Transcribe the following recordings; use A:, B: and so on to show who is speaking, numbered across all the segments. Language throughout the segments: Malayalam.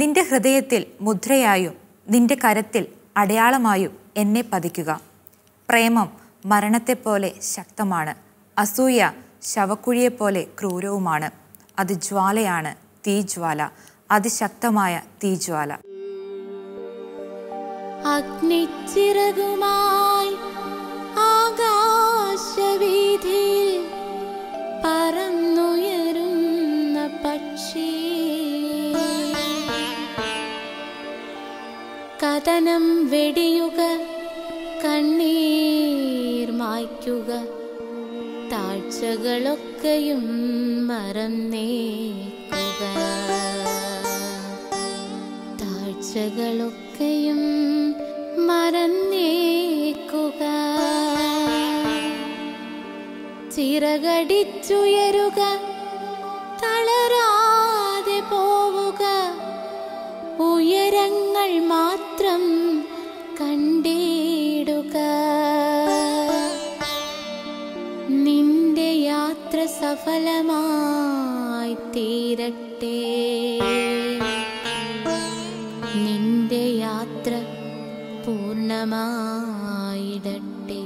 A: നിന്റെ ഹൃദയത്തിൽ മുദ്രയായും നിന്റെ കരത്തിൽ അടയാളമായും എന്നെ പതിക്കുക പ്രേമം മരണത്തെപ്പോലെ ശക്തമാണ് അസൂയ ശവക്കുഴിയെപ്പോലെ ക്രൂരവുമാണ് അത് ജ്വാലയാണ് തീജ്വാല അതിശക്തമായ തീജ്വാല
B: അഗ്നിച്ചിറകുമായി ആകാശവീതിയിൽ പറ സദനം വെടിയുക കണ്ണീർ മായ്ക്കുക താഴ്ചകളൊക്കെയും മറന്നേക്കുക താഴ്ചകളൊക്കെയും മറന്നേക്കുക ചിറകടിച്ചുയരുക തളരാതെ പോവുക ഉയരങ്ങൾ മാത്രം മാത്രം കണ്ടിടുക നിന്റെ യാത്ര സഫലമായി തീരട്ടെ നിന്റെ യാത്ര പൂർണ്ണമായിടട്ടെ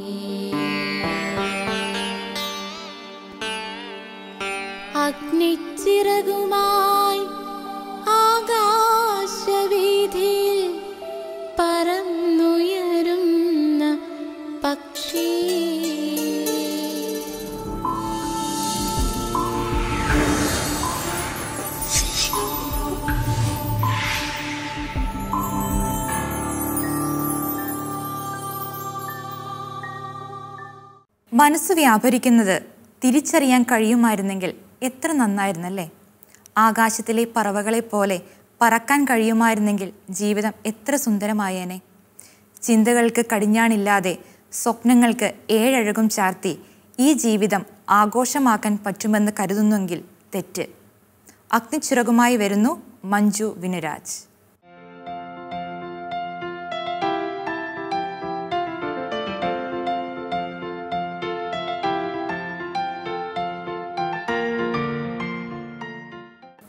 B: അഗ്നിച്ചിറകുമായി ആകാശവീധി
A: മനസ്സ് വ്യാപരിക്കുന്നത് തിരിച്ചറിയാൻ കഴിയുമായിരുന്നെങ്കിൽ എത്ര നന്നായിരുന്നല്ലേ ആകാശത്തിലെ പറവകളെ പോലെ പറക്കാൻ കഴിയുമായിരുന്നെങ്കിൽ ജീവിതം എത്ര സുന്ദരമായേനെ ചിന്തകൾക്ക് കടിഞ്ഞാണില്ലാതെ സ്വപ്നങ്ങൾക്ക് ഏഴഴകും ചാർത്തി ഈ ജീവിതം ആഘോഷമാക്കാൻ പറ്റുമെന്ന് കരുതുന്നെങ്കിൽ തെറ്റ് അഗ്നിച്ചുരകുമായി വരുന്നു മഞ്ജു വിനുരാജ്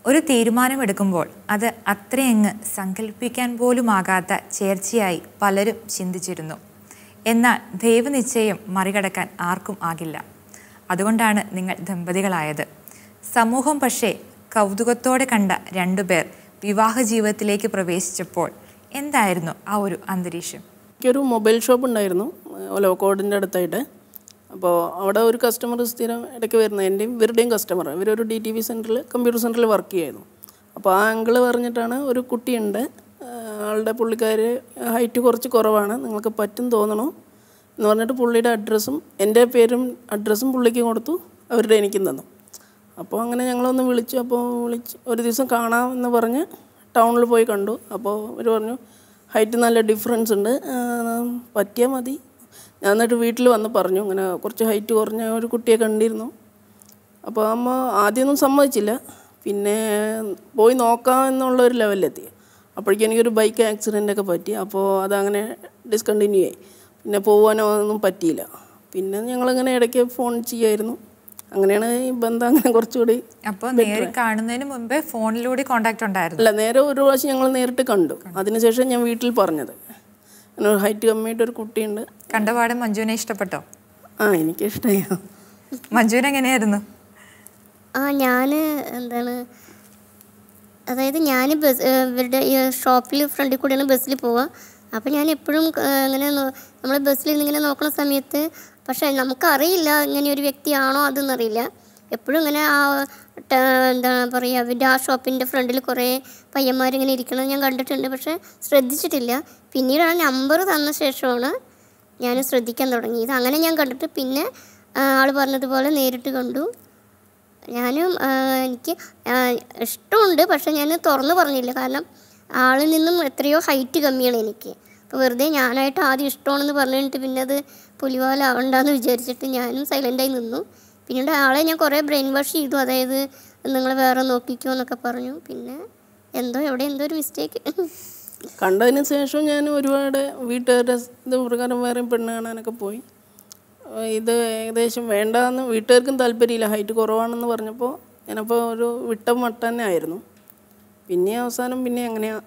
A: ഒരു തീരുമാനമെടുക്കുമ്പോൾ അത് അത്രയങ്ങ് സങ്കല്പിക്കാൻ പോലുമാകാത്ത ചേർച്ചയായി പലരും ചിന്തിച്ചിരുന്നു എന്നാൽ ദൈവനിശ്ചയം മറികടക്കാൻ ആർക്കും ആകില്ല അതുകൊണ്ടാണ് നിങ്ങൾ ദമ്പതികളായത് സമൂഹം പക്ഷേ കൗതുകത്തോടെ കണ്ട രണ്ടുപേർ വിവാഹ
C: ജീവിതത്തിലേക്ക് പ്രവേശിച്ചപ്പോൾ എന്തായിരുന്നു ആ ഒരു അന്തരീക്ഷം എനിക്കൊരു മൊബൈൽ ഷോപ്പ് ഉണ്ടായിരുന്നു ലോക്കോഡിൻ്റെ അടുത്തായിട്ട് അപ്പോൾ അവിടെ ഒരു കസ്റ്റമർ സ്ഥിരം ഇടയ്ക്ക് വരുന്ന എൻ്റെയും ഇവരുടെയും കസ്റ്റമർ ഇവരൊരു ഡി ടി വി സെൻറ്ററിൽ കമ്പ്യൂട്ടർ സെൻറ്ററിൽ വർക്ക് ചെയ്യായിരുന്നു അപ്പോൾ ആ അങ്കിൾ പറഞ്ഞിട്ടാണ് ഒരു കുട്ടിയുണ്ട് ആളുടെ പുള്ളിക്കാർ ഹൈറ്റ് കുറച്ച് കുറവാണ് നിങ്ങൾക്ക് പറ്റും തോന്നണോ എന്ന് പറഞ്ഞിട്ട് പുള്ളിയുടെ അഡ്രസ്സും എൻ്റെ പേരും അഡ്രസ്സും പുള്ളിക്ക് കൊടുത്തു അവരുടെ എനിക്കും തന്നു അപ്പോൾ അങ്ങനെ ഞങ്ങളൊന്ന് വിളിച്ചു അപ്പോൾ വിളിച്ച് ഒരു ദിവസം കാണാമെന്ന് പറഞ്ഞ് ടൗണിൽ പോയി കണ്ടു അപ്പോൾ അവർ പറഞ്ഞു ഹൈറ്റ് നല്ല ഡിഫറൻസ് ഉണ്ട് പറ്റിയാൽ മതി ഞാൻ എന്നിട്ട് വീട്ടിൽ വന്ന് പറഞ്ഞു ഇങ്ങനെ കുറച്ച് ഹൈറ്റ് കുറഞ്ഞ ഒരു കുട്ടിയെ കണ്ടിരുന്നു അപ്പോൾ അമ്മ ആദ്യമൊന്നും സമ്മതിച്ചില്ല പിന്നെ പോയി നോക്കാം എന്നുള്ള ഒരു ലെവലിലെത്തി അപ്പോഴേക്കും എനിക്കൊരു ബൈക്ക് ഒക്കെ പറ്റി അപ്പോൾ അതങ്ങനെ ഡിസ്കണ്ടിന്യൂ ആയി പിന്നെ പോകാനോ ഒന്നും പറ്റിയില്ല പിന്നെ ഞങ്ങളിങ്ങനെ ഇടയ്ക്ക് ഫോൺ ചെയ്യായിരുന്നു അങ്ങനെയാണ് ഈ ബന്ധം അങ്ങനെ കുറച്ചുകൂടി അപ്പോൾ നേരെ കാണുന്നതിന് മുമ്പേ ഫോണിലൂടെ
A: കോൺടാക്ട് ഉണ്ടായിരുന്നു
C: അല്ല നേരെ ഒരു പ്രാവശ്യം ഞങ്ങൾ നേരിട്ട് കണ്ടു അതിനുശേഷം ഞാൻ വീട്ടിൽ പറഞ്ഞത് ഒരു ഹൈറ്റ് കമ്മിയായിട്ടൊരു ഒരു കുട്ടിയുണ്ട് കണ്ടപാടം മഞ്ജുവിനെ ഇഷ്ടപ്പെട്ടോ ആ എനിക്ക് ഇഷ്ടമായോ മഞ്ജുവിന് എങ്ങനെയായിരുന്നു
D: ആ ഞാൻ എന്താണ് അതായത് ഞാൻ ബസ് ഇവരുടെ ഷോപ്പിൽ ഫ്രണ്ടിൽ കൂടെയാണ് ബസ്സിൽ പോവുക അപ്പം ഞാൻ എപ്പോഴും ഇങ്ങനെ നമ്മൾ ബസ്സിൽ ഇങ്ങനെ നോക്കുന്ന സമയത്ത് പക്ഷേ നമുക്കറിയില്ല ഇങ്ങനെ ഒരു വ്യക്തിയാണോ അതെന്ന് അറിയില്ല എപ്പോഴും ഇങ്ങനെ ആ എന്താണ് പറയുക അവരുടെ ആ ഷോപ്പിൻ്റെ ഫ്രണ്ടിൽ കുറേ പയ്യന്മാരിങ്ങനെ ഇരിക്കണത് ഞാൻ കണ്ടിട്ടുണ്ട് പക്ഷേ ശ്രദ്ധിച്ചിട്ടില്ല പിന്നീടാണ് നമ്പർ തന്ന ശേഷമാണ് ഞാൻ ശ്രദ്ധിക്കാൻ തുടങ്ങി ഇത് അങ്ങനെ ഞാൻ കണ്ടിട്ട് പിന്നെ ആൾ പറഞ്ഞതുപോലെ നേരിട്ട് കണ്ടു ഞാനും എനിക്ക് ഇഷ്ടമുണ്ട് പക്ഷെ ഞാൻ തുറന്നു പറഞ്ഞില്ല കാരണം ആളിൽ നിന്നും എത്രയോ ഹൈറ്റ് കമ്മിയാണ് എനിക്ക് അപ്പോൾ വെറുതെ ഞാനായിട്ട് ആദ്യം ഇഷ്ടമാണെന്ന് പറഞ്ഞിട്ട് പിന്നെ അത് പുലിപോലെ ആവണ്ടെന്ന് വിചാരിച്ചിട്ട് ഞാനും സൈലൻ്റായി നിന്നു പിന്നീട് ആളെ ഞാൻ കുറേ ബ്രെയിൻ വാഷ് ചെയ്തു അതായത് നിങ്ങൾ വേറെ നോക്കിക്കോ എന്നൊക്കെ പറഞ്ഞു പിന്നെ എന്തോ എവിടെ എന്തോ
C: ഒരു മിസ്റ്റേക്ക് കണ്ടതിന് ശേഷം ഞാൻ ഒരുപാട് വീട്ടുകാരുടെ ഇത് പ്രകാരം വേറെയും പെണ്ണ് കാണാനൊക്കെ പോയി ഇത് ഏകദേശം വേണ്ടാന്ന് വീട്ടുകാർക്കും താല്പര്യമില്ല ഹൈറ്റ് കുറവാണെന്ന് പറഞ്ഞപ്പോൾ ഞാനപ്പോൾ ഒരു വിട്ടം മട്ടന്നെ ആയിരുന്നു പിന്നെ അവസാനം പിന്നെ എങ്ങനെയാ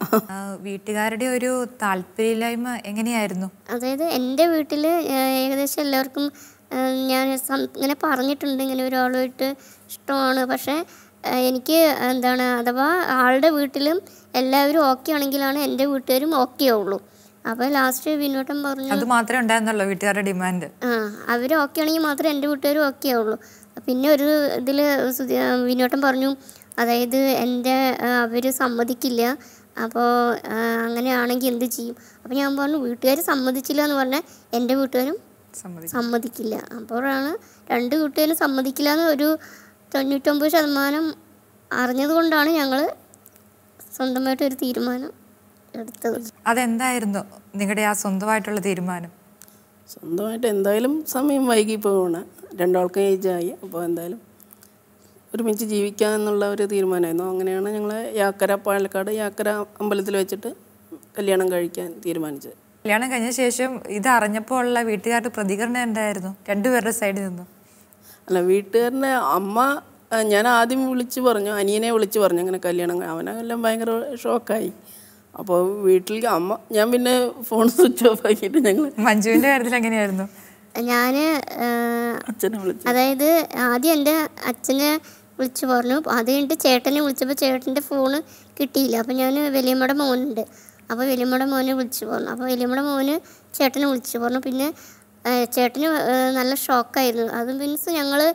C: വീട്ടുകാരുടെ ഒരു താല്പര്യമില്ലായ്മ എങ്ങനെയായിരുന്നു അതായത് എൻ്റെ
D: വീട്ടിൽ ഏകദേശം എല്ലാവർക്കും ഞാൻ ഇങ്ങനെ പറഞ്ഞിട്ടുണ്ട് ഇങ്ങനെ ഒരാളുമായിട്ട് ഇഷ്ടമാണ് പക്ഷേ എനിക്ക് എന്താണ് അഥവാ ആളുടെ വീട്ടിലും എല്ലാവരും ഓക്കെ ആണെങ്കിലാണ് എൻ്റെ വീട്ടുകാരും ഓക്കെ ആവുള്ളൂ അപ്പോൾ ലാസ്റ്റ് വിനോട്ടം പറഞ്ഞു അത്
A: മാത്രമേ ഉണ്ടായിരുന്നുള്ളൂ വീട്ടുകാരുടെ ഡിമാൻഡ്
D: ആ അവർ ഓക്കെ ആണെങ്കിൽ മാത്രമേ എൻ്റെ വീട്ടുകാരും ഓക്കെ ആവുള്ളൂ പിന്നെ ഒരു ഇതിൽ വിനോട്ടം പറഞ്ഞു അതായത് എൻ്റെ അവര് സമ്മതിക്കില്ല അപ്പോൾ അങ്ങനെയാണെങ്കിൽ എന്ത് ചെയ്യും അപ്പോൾ ഞാൻ പറഞ്ഞു വീട്ടുകാർ സമ്മതിച്ചില്ല എന്ന് പറഞ്ഞാൽ എൻ്റെ വീട്ടുകാരും സമ്മതിക്കില്ല അപ്പോഴാണ് രണ്ട് കുട്ടികളും സമ്മതിക്കില്ല എന്ന് ഒരു തൊണ്ണൂറ്റൊമ്പത് ശതമാനം അറിഞ്ഞതുകൊണ്ടാണ് ഞങ്ങൾ സ്വന്തമായിട്ട് ഒരു തീരുമാനം എടുത്തത്
A: അതെന്തായിരുന്നു നിങ്ങളുടെ ആ സ്വന്തമായിട്ടുള്ള തീരുമാനം
C: സ്വന്തമായിട്ട് എന്തായാലും സമയം വൈകി പോവാണ് രണ്ടാൾക്കും ഏജായി അപ്പോൾ എന്തായാലും ഒരുമിച്ച് ജീവിക്കാം എന്നുള്ള ഒരു തീരുമാനമായിരുന്നു അങ്ങനെയാണ് ഞങ്ങൾ യാക്കര പാലക്കാട് യാക്കര അമ്പലത്തിൽ വെച്ചിട്ട് കല്യാണം കഴിക്കാൻ തീരുമാനിച്ചത്
A: കല്യാണം കഴിഞ്ഞ ശേഷം ഇത് അറിഞ്ഞപ്പോൾ ഉള്ള വീട്ടുകാരുടെ പ്രതികരണം എന്തായിരുന്നു രണ്ടുപേരുടെ സൈഡിൽ നിന്നും
C: അല്ല വീട്ടുകാരനെ അമ്മ ഞാൻ ആദ്യം വിളിച്ച് പറഞ്ഞു അനിയനെ വിളിച്ച് പറഞ്ഞു അങ്ങനെ കല്യാണം അവനെല്ലാം ഭയങ്കര ഷോക്കായി അപ്പോൾ വീട്ടിൽ അമ്മ ഞാൻ പിന്നെ ഫോൺ സ്വിച്ച് ഓഫ് ആക്കിയിട്ട് ഞങ്ങൾ മഞ്ജുവിൻ്റെ കാര്യത്തിൽ എങ്ങനെയായിരുന്നു ഞാൻ അതായത് ആദ്യം എൻ്റെ
D: അച്ഛനെ വിളിച്ചു പറഞ്ഞു അത് കഴിഞ്ഞിട്ട് ചേട്ടനെ വിളിച്ചപ്പോൾ ചേട്ടൻ്റെ ഫോണ് കിട്ടിയില്ല അപ്പോൾ ഞാൻ വലിയമ്മയുടെ മോനുണ്ട് അപ്പോൾ വലിയമ്മയുടെ മോനെ വിളിച്ചു പറഞ്ഞു അപ്പോൾ വലിയമ്മയുടെ മോന് ചേട്ടനെ വിളിച്ചു പറഞ്ഞു പിന്നെ ചേട്ടന് നല്ല ഷോക്കായിരുന്നു അത് മീൻസ് ഞങ്ങള്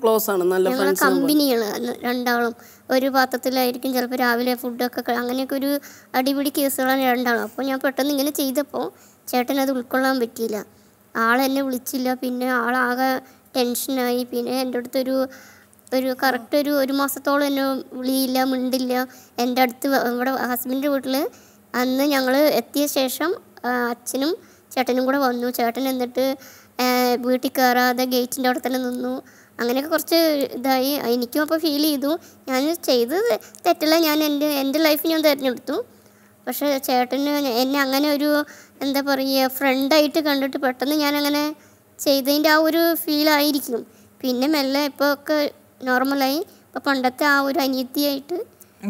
C: ക്ലോസ് ആണ് നല്ല
D: കമ്പനിയാണ് രണ്ടാളും ഒരു പാത്രത്തിലായിരിക്കും ചിലപ്പോൾ രാവിലെ ഫുഡൊക്കെ അങ്ങനെയൊക്കെ ഒരു അടിപിടി കേസുകളാണ് രണ്ടാളും അപ്പോൾ ഞാൻ പെട്ടെന്ന് ഇങ്ങനെ ചെയ്തപ്പോൾ ചേട്ടനത് ഉൾക്കൊള്ളാൻ പറ്റിയില്ല ആളെന്നെ വിളിച്ചില്ല പിന്നെ ആളാകെ ടെൻഷനായി പിന്നെ എൻ്റെ അടുത്തൊരു ഒരു കറക്റ്റ് ഒരു ഒരു മാസത്തോളം എന്നെ വിളിയില്ല മിണ്ടില്ല എൻ്റെ അടുത്ത് ഇവിടെ ഹസ്ബൻഡിൻ്റെ വീട്ടിൽ അന്ന് ഞങ്ങൾ എത്തിയ ശേഷം അച്ഛനും ചേട്ടനും കൂടെ വന്നു ചേട്ടൻ എന്നിട്ട് വീട്ടിൽ കയറാതെ ഗേറ്റിൻ്റെ അവിടെ തന്നെ നിന്നു അങ്ങനെയൊക്കെ കുറച്ച് ഇതായി എനിക്കും അപ്പോൾ ഫീൽ ചെയ്തു ഞാൻ ചെയ്തത് തെറ്റല്ല ഞാൻ എൻ്റെ എൻ്റെ ലൈഫ് ഞാൻ തിരഞ്ഞെടുത്തു പക്ഷേ ചേട്ടന് എന്നെ അങ്ങനെ ഒരു എന്താ പറയുക ഫ്രണ്ടായിട്ട് കണ്ടിട്ട് പെട്ടെന്ന് ഞാൻ അങ്ങനെ ചെയ്തതിൻ്റെ ആ ഒരു ഫീലായിരിക്കും പിന്നെ മെല്ലെ ഇപ്പോൾ ഒക്കെ നോർമലായി ഇപ്പോൾ പണ്ടത്തെ ആ ഒരു അനിയത്തിയായിട്ട്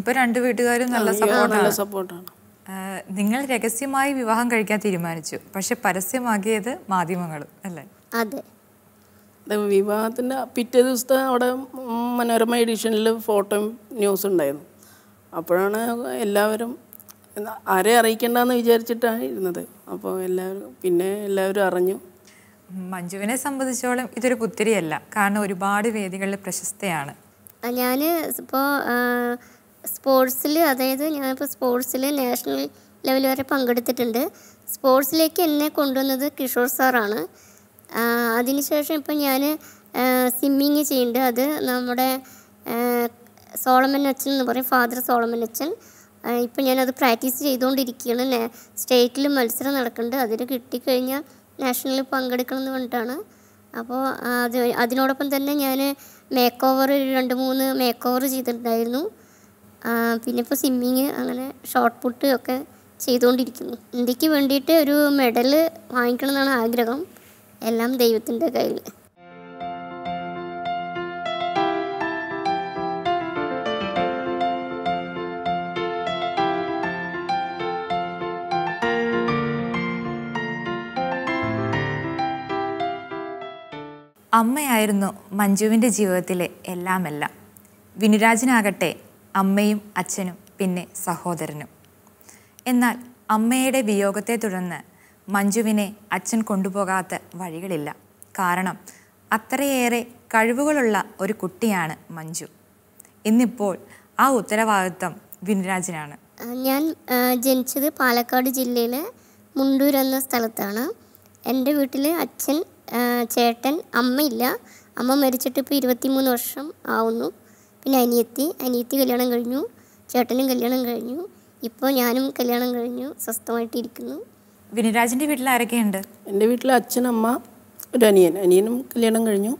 D: ഇപ്പോൾ രണ്ട് വീട്ടുകാരും നല്ല
A: സപ്പോർട്ടാണ് സപ്പോർട്ടാണ് നിങ്ങൾ രഹസ്യമായി വിവാഹം കഴിക്കാൻ തീരുമാനിച്ചു പക്ഷെ പരസ്യമാക്കിയത് മാധ്യമങ്ങൾ
C: അല്ലേ അതെ വിവാഹത്തിൻ്റെ പിറ്റേ ദിവസത്തെ അവിടെ മനോരമ എഡിഷനിൽ ഫോട്ടോയും ന്യൂസ് ഉണ്ടായിരുന്നു അപ്പോഴാണ് എല്ലാവരും ആരെ അറിയിക്കേണ്ടെന്ന് വിചാരിച്ചിട്ടാണ് ഇരുന്നത് അപ്പോൾ എല്ലാവരും പിന്നെ എല്ലാവരും അറിഞ്ഞു
A: മഞ്ജുവിനെ സംബന്ധിച്ചോളം ഇതൊരു പുത്തിരിയല്ല കാരണം ഒരുപാട് വേദികളിൽ പ്രശസ്തയാണ്
D: ഞാൻ ഇപ്പോൾ സ്പോർട്സിൽ അതായത് ഞാനിപ്പോൾ സ്പോർട്സിൽ നാഷണൽ ലെവൽ വരെ പങ്കെടുത്തിട്ടുണ്ട് സ്പോർട്സിലേക്ക് എന്നെ കൊണ്ടുവന്നത് കിഷോർ സാറാണ് അതിനുശേഷം ഇപ്പം ഞാൻ സ്വിമ്മിങ് ചെയ്യുന്നുണ്ട് അത് നമ്മുടെ സോളമൻ അച്ഛൻ എന്ന് പറയും ഫാദർ സോളമൻ അച്ഛൻ ഇപ്പം ഞാനത് പ്രാക്ടീസ് ചെയ്തുകൊണ്ടിരിക്കുകയാണ് സ്റ്റേറ്റിൽ മത്സരം നടക്കുന്നുണ്ട് അതിന് കിട്ടിക്കഴിഞ്ഞാൽ നാഷണലിൽ പങ്കെടുക്കണം എന്ന് പറഞ്ഞിട്ടാണ് അപ്പോൾ അത് അതിനോടൊപ്പം തന്നെ ഞാൻ മേക്കോവർ രണ്ട് മൂന്ന് മേക്കോവർ ചെയ്തിട്ടുണ്ടായിരുന്നു പിന്നെ ഇപ്പോൾ സ്വിമ്മിങ് അങ്ങനെ ഷോർട്ട് പുട്ട് ഒക്കെ ചെയ്തുകൊണ്ടിരിക്കുന്നു ഇന്ത്യക്ക് വേണ്ടിയിട്ട് ഒരു മെഡൽ വാങ്ങിക്കണം എന്നാണ് ആഗ്രഹം എല്ലാം ദൈവത്തിൻ്റെ കയ്യിൽ
A: അമ്മയായിരുന്നു മഞ്ജുവിൻ്റെ ജീവിതത്തിലെ എല്ലാമെല്ലാം വിനുരാജനാകട്ടെ അമ്മയും അച്ഛനും പിന്നെ സഹോദരനും എന്നാൽ അമ്മയുടെ വിയോഗത്തെ തുടർന്ന് മഞ്ജുവിനെ അച്ഛൻ കൊണ്ടുപോകാത്ത വഴികളില്ല കാരണം അത്രയേറെ കഴിവുകളുള്ള ഒരു കുട്ടിയാണ് മഞ്ജു ഇന്നിപ്പോൾ ആ ഉത്തരവാദിത്വം വിൻരാജിനാണ്
D: ഞാൻ ജനിച്ചത് പാലക്കാട് ജില്ലയിലെ മുണ്ടൂർ എന്ന സ്ഥലത്താണ് എൻ്റെ വീട്ടിൽ അച്ഛൻ ചേട്ടൻ അമ്മയില്ല അമ്മ മരിച്ചിട്ട് ഇപ്പോൾ ഇരുപത്തിമൂന്ന് വർഷം ആവുന്നു പിന്നെ അനിയത്തി അനിയത്തി കല്യാണം കഴിഞ്ഞു ചേട്ടനും കല്യാണം കഴിഞ്ഞു ഇപ്പോൾ ഞാനും കല്യാണം കഴിഞ്ഞു സ്വസ്ഥമായിട്ടിരിക്കുന്നു
C: വിനരാജിൻ്റെ വീട്ടിൽ ആരൊക്കെയുണ്ട് എൻ്റെ വീട്ടിൽ അച്ഛൻ അമ്മ ഒരു അനിയൻ അനിയനും കല്യാണം കഴിഞ്ഞു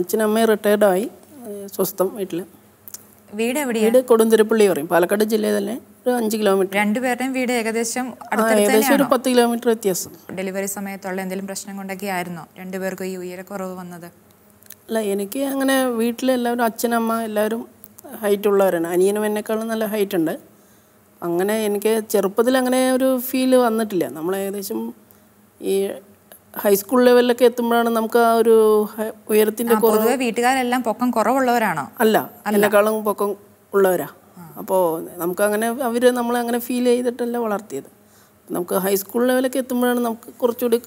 C: അച്ഛനമ്മ റിട്ടയർഡായി സ്വസ്ഥം വീട്ടിൽ വീട് എവിടെയാണ് വീട് കൊടുന്തിരപ്പള്ളി പറയും പാലക്കാട് ജില്ലയിൽ തന്നെ
A: ഒരു അഞ്ച് കിലോമീറ്റർ രണ്ടുപേരുടെയും വീട് ഏകദേശം ഏകദേശം ഒരു
C: പത്ത് കിലോമീറ്റർ വ്യത്യാസം
A: ഡെലിവറി സമയത്തുള്ള എന്തെങ്കിലും പ്രശ്നം കൊണ്ടൊക്കെ ആയിരുന്നോ രണ്ടുപേർക്കും ഈ ഉയരക്കുറവ് വന്നത്
C: അല്ല എനിക്ക് അങ്ങനെ വീട്ടിലെല്ലാവരും അച്ഛനമ്മ എല്ലാവരും ഹൈറ്റ് ഉള്ളവരാണ് അനിയനും എന്നെക്കാളും നല്ല ഹൈറ്റ് ഉണ്ട് അങ്ങനെ എനിക്ക് ചെറുപ്പത്തിൽ അങ്ങനെ ഒരു ഫീല് വന്നിട്ടില്ല നമ്മൾ ഏകദേശം ഈ ഹൈസ്കൂൾ ലെവലിലൊക്കെ എത്തുമ്പോഴാണ് നമുക്ക് ആ ഒരു ഉയരത്തിന്റെ കുറവ് വീട്ടുകാരെല്ലാം പൊക്കം കുറവുള്ളവരാണോ അല്ല എന്നെക്കാളും പൊക്കം ഉള്ളവരാ അപ്പോൾ നമുക്ക് അങ്ങനെ അവർ നമ്മളെ അങ്ങനെ ഫീൽ ചെയ്തിട്ടല്ല വളർത്തിയത് നമുക്ക് ഹൈസ്കൂൾ ലെവലൊക്കെ എത്തുമ്പോഴാണ് നമുക്ക് കുറച്ചുകൂടി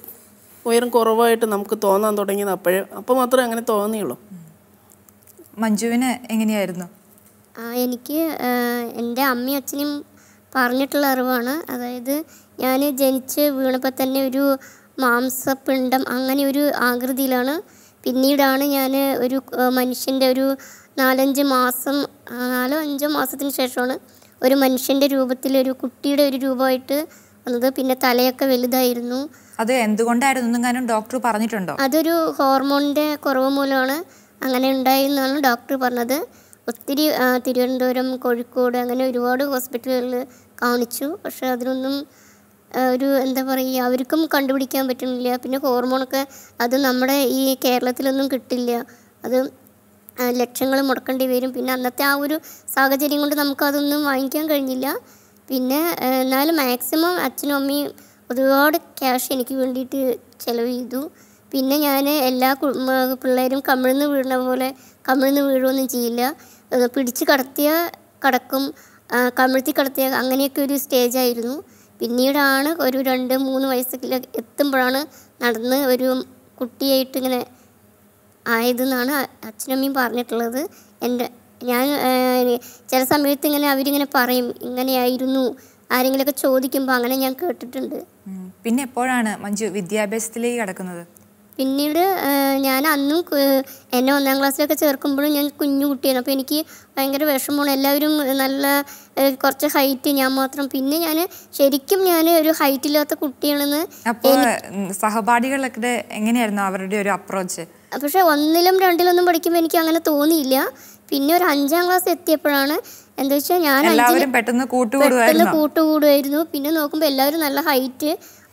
C: ഉയരം കുറവായിട്ട് നമുക്ക് തോന്നാൻ തുടങ്ങിയത് അപ്പോഴേ അപ്പോൾ മാത്രമേ അങ്ങനെ തോന്നിയുള്ളൂ
A: മഞ്ജുവിന് എങ്ങനെയായിരുന്നു
D: എനിക്ക് എൻ്റെ അമ്മയും അച്ഛനും പറഞ്ഞിട്ടുള്ള അറിവാണ് അതായത് ഞാൻ ജനിച്ച് വീണപ്പോൾ തന്നെ ഒരു മാംസപ്പിണ്ടം അങ്ങനെ ഒരു ആകൃതിയിലാണ് പിന്നീടാണ് ഞാൻ ഒരു മനുഷ്യൻ്റെ ഒരു നാലഞ്ച് മാസം നാലോ അഞ്ചോ മാസത്തിന് ശേഷമാണ് ഒരു മനുഷ്യൻ്റെ രൂപത്തിൽ ഒരു കുട്ടിയുടെ ഒരു രൂപമായിട്ട് വന്നത് പിന്നെ തലയൊക്കെ വലുതായിരുന്നു അത് എന്തുകൊണ്ടായിരുന്നു എന്നും ഡോക്ടർ പറഞ്ഞിട്ടുണ്ടോ അതൊരു ഹോർമോണിന്റെ കുറവ് മൂലമാണ് അങ്ങനെ ഉണ്ടായി എന്നാണ് ഡോക്ടർ പറഞ്ഞത് ഒത്തിരി തിരുവനന്തപുരം കോഴിക്കോട് അങ്ങനെ ഒരുപാട് ഹോസ്പിറ്റലുകളിൽ കാണിച്ചു പക്ഷെ അതിനൊന്നും ഒരു എന്താ പറയുക അവർക്കും കണ്ടുപിടിക്കാൻ പറ്റുന്നില്ല പിന്നെ ഹോർമോണൊക്കെ അത് നമ്മുടെ ഈ കേരളത്തിലൊന്നും കിട്ടില്ല അത് ലക്ഷങ്ങൾ മുടക്കേണ്ടി വരും പിന്നെ അന്നത്തെ ആ ഒരു സാഹചര്യം കൊണ്ട് നമുക്കതൊന്നും വാങ്ങിക്കാൻ കഴിഞ്ഞില്ല പിന്നെ എന്നാലും മാക്സിമം അച്ഛനും അമ്മയും ഒരുപാട് ക്യാഷ് എനിക്ക് വേണ്ടിയിട്ട് ചിലവ് ചെയ്തു പിന്നെ ഞാൻ എല്ലാ പിള്ളേരും കമിഴ്ന്ന് വീഴുന്ന പോലെ കമിഴ്ന്ന് വീഴുമൊന്നും ചെയ്യില്ല പിടിച്ച് കടത്തിയ കടക്കും കമിഴ്ത്തി കടത്തിയ അങ്ങനെയൊക്കെ ഒരു സ്റ്റേജായിരുന്നു പിന്നീടാണ് ഒരു രണ്ട് മൂന്ന് വയസ്സിൽ എത്തുമ്പോഴാണ് നടന്ന് ഒരു കുട്ടിയായിട്ട് ഇങ്ങനെ ആയതെന്നാണ് അച്ഛനമ്മയും പറഞ്ഞിട്ടുള്ളത് എൻ്റെ ഞാൻ ചില സമയത്ത് ഇങ്ങനെ അവരിങ്ങനെ പറയും ഇങ്ങനെയായിരുന്നു ആരെങ്കിലുമൊക്കെ ചോദിക്കുമ്പോൾ അങ്ങനെ ഞാൻ കേട്ടിട്ടുണ്ട്
A: പിന്നെ എപ്പോഴാണ് മഞ്ജു വിദ്യാഭ്യാസത്തിലേക്ക് കടക്കുന്നത്
D: പിന്നീട് ഞാൻ അന്നും എന്നെ ഒന്നാം ക്ലാസ്സിലൊക്കെ ചേർക്കുമ്പോഴും ഞാൻ കുഞ്ഞു കുട്ടിയാണ് അപ്പോൾ എനിക്ക് ഭയങ്കര വിഷമമാണ് എല്ലാവരും നല്ല കുറച്ച് ഹൈറ്റ് ഞാൻ മാത്രം പിന്നെ ഞാൻ ശരിക്കും ഞാൻ ഒരു ഹൈറ്റ് ഇല്ലാത്ത കുട്ടിയാണെന്ന് അപ്പോൾ
A: സഹപാഠികളൊക്കെ എങ്ങനെയായിരുന്നു അവരുടെ ഒരു അപ്രോച്ച്
D: പക്ഷേ ഒന്നിലും രണ്ടിലൊന്നും പഠിക്കുമ്പോൾ എനിക്ക് അങ്ങനെ തോന്നിയില്ല പിന്നെ ഒരു അഞ്ചാം ക്ലാസ് എത്തിയപ്പോഴാണ് എന്താ വെച്ചാൽ ഞാൻ പെട്ടെന്ന് പെട്ടെന്ന് കൂട്ടുകൂടുമായിരുന്നു പിന്നെ നോക്കുമ്പോൾ എല്ലാവരും നല്ല ഹൈറ്റ്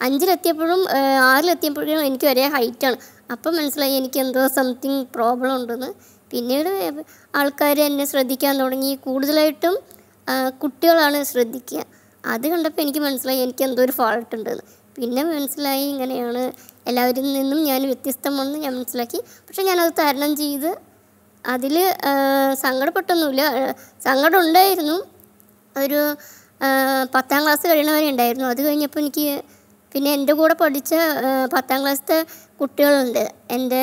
D: അഞ്ചിലെത്തിയപ്പോഴും ആറിലെത്തിയപ്പോഴും എനിക്ക് ഒരേ ഹൈറ്റാണ് അപ്പം മനസ്സിലായി എനിക്ക് എന്തോ സംതിങ് പ്രോബ്ലം ഉണ്ടെന്ന് പിന്നീട് ആൾക്കാർ എന്നെ ശ്രദ്ധിക്കാൻ തുടങ്ങി കൂടുതലായിട്ടും കുട്ടികളാണ് ശ്രദ്ധിക്കുക അത് കണ്ടപ്പോൾ എനിക്ക് മനസ്സിലായി എനിക്ക് എന്തോ ഒരു ഫോൾട്ട് ഉണ്ടെന്ന് പിന്നെ മനസ്സിലായി ഇങ്ങനെയാണ് എല്ലാവരിൽ നിന്നും ഞാൻ വ്യത്യസ്തമാണെന്ന് ഞാൻ മനസ്സിലാക്കി പക്ഷെ ഞാനത് തരണം ചെയ്ത് അതിൽ സങ്കടപ്പെട്ടൊന്നുമില്ല സങ്കടം ഉണ്ടായിരുന്നു ഒരു പത്താം ക്ലാസ് കഴിയണവരെ ഉണ്ടായിരുന്നു അത് കഴിഞ്ഞപ്പോൾ എനിക്ക് പിന്നെ എൻ്റെ കൂടെ പഠിച്ച പത്താം ക്ലാസ്സത്തെ കുട്ടികളുണ്ട് എൻ്റെ